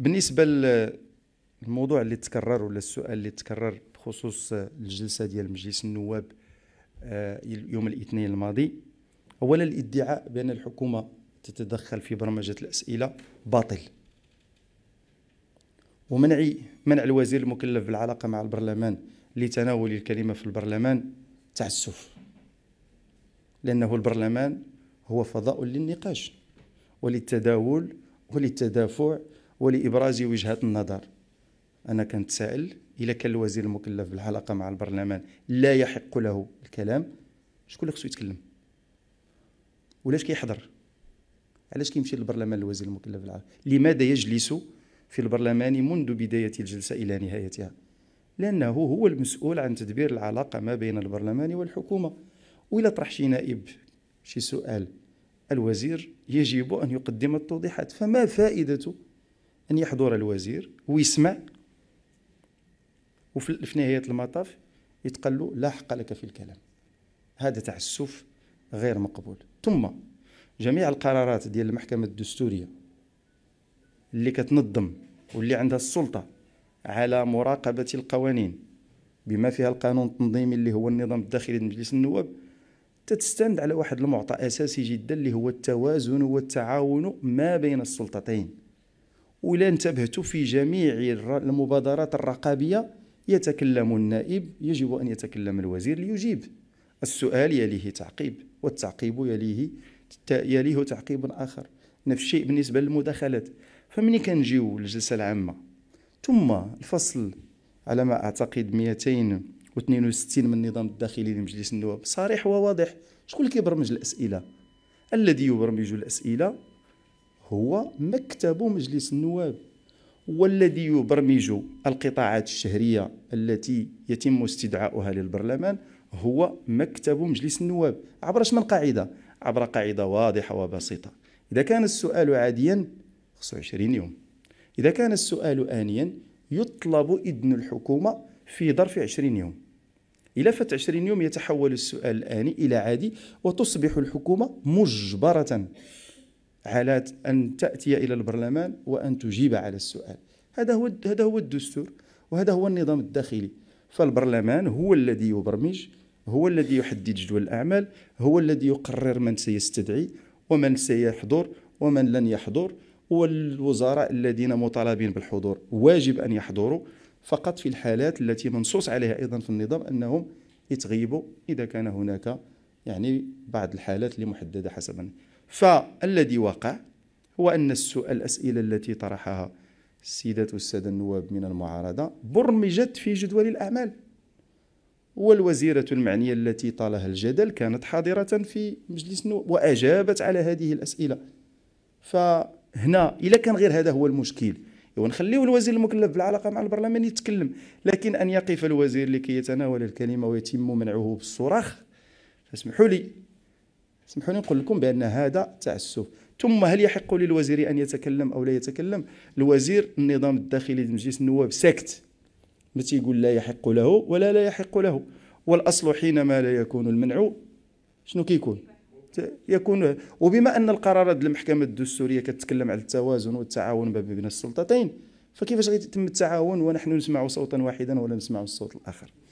بالنسبه للموضوع اللي تكرر ولا السؤال اللي تكرر بخصوص آه، الجلسه ديال مجلس النواب آه، يوم الاثنين الماضي اولا الادعاء بان الحكومه تتدخل في برمجه الاسئله باطل ومنع منع الوزير المكلف بالعلاقه مع البرلمان لتناول الكلمه في البرلمان تعسف لانه البرلمان هو فضاء للنقاش وللتداول وللتدافع ولابراز وجهه النظر انا كنتسائل الا كان الوزير المكلف بالعلاقه مع البرلمان لا يحق له الكلام شكون اللي خصو يتكلم ولاش كيحضر علاش كيمشي للبرلمان الوزير المكلف بالعلاقه لماذا يجلس في البرلمان منذ بداية الجلسة إلى نهايتها لأنه هو المسؤول عن تدبير العلاقة ما بين البرلمان والحكومة وإلا طرح شي نائب شي سؤال الوزير يجب أن يقدم التوضيحات فما فائدة أن يحضر الوزير ويسمع وفي نهاية المطاف يتقال له لا حق لك في الكلام هذا تعسف غير مقبول ثم جميع القرارات ديال المحكمة الدستورية اللي كتنظم واللي عندها السلطة على مراقبة القوانين بما فيها القانون التنظيمي اللي هو النظام الداخلي لمجلس النواب تتستند على واحد المعطى أساسي جدا اللي هو التوازن والتعاون ما بين السلطتين ولا انتبهت في جميع المبادرات الرقابية يتكلم النائب يجب أن يتكلم الوزير ليجيب السؤال يليه تعقيب والتعقيب يليه يليه تعقيب آخر نفس الشيء بالنسبة للمداخلات فمني كنجيو للجلسة العامة ثم الفصل على ما أعتقد 262 من النظام الداخلي لمجلس النواب صريح وواضح شكون اللي كيبرمج الأسئلة الذي يبرمج الأسئلة هو مكتب مجلس النواب والذي يبرمج القطاعات الشهرية التي يتم استدعاؤها للبرلمان هو مكتب مجلس النواب عبر من قاعدة عبر قاعدة واضحة وبسيطة إذا كان السؤال عاديا خصو 20 يوم إذا كان السؤال آنيا يطلب إذن الحكومة في ظرف 20 يوم إلى فت 20 يوم يتحول السؤال الآني إلى عادي وتصبح الحكومة مجبرة حالات ان تاتي الى البرلمان وان تجيب على السؤال هذا هو هذا هو الدستور وهذا هو النظام الداخلي فالبرلمان هو الذي يبرمج هو الذي يحدد جدول الاعمال هو الذي يقرر من سيستدعي ومن سيحضر ومن لن يحضر والوزراء الذين مطالبين بالحضور واجب ان يحضروا فقط في الحالات التي منصوص عليها ايضا في النظام انهم يتغيبوا اذا كان هناك يعني بعض الحالات اللي محدده حسبا فالذي وقع هو أن الأسئلة التي طرحها السيدات والسادة النواب من المعارضة برمجت في جدول الأعمال والوزيرة المعنية التي طالها الجدل كانت حاضرة في مجلس النواب وأجابت على هذه الأسئلة فهنا إلا كان غير هذا هو المشكل ونخليه الوزير المكلف بالعلاقة مع البرلمان يتكلم لكن أن يقف الوزير لكي يتناول الكلمة ويتم منعه بالصراخ فاسمحوا لي لي نقول لكم بان هذا تعسف ثم هل يحق للوزير ان يتكلم او لا يتكلم الوزير النظام الداخلي لمجلس النواب ساكت ما تيقول لا يحق له ولا لا يحق له والاصل حينما لا يكون المنع شنو كيكون يكون وبما ان القرارات المحكمه الدستوريه كتتكلم على التوازن والتعاون ما بين السلطتين فكيفاش غيتم التعاون ونحن نسمع صوتا واحدا ولا نسمع الصوت الاخر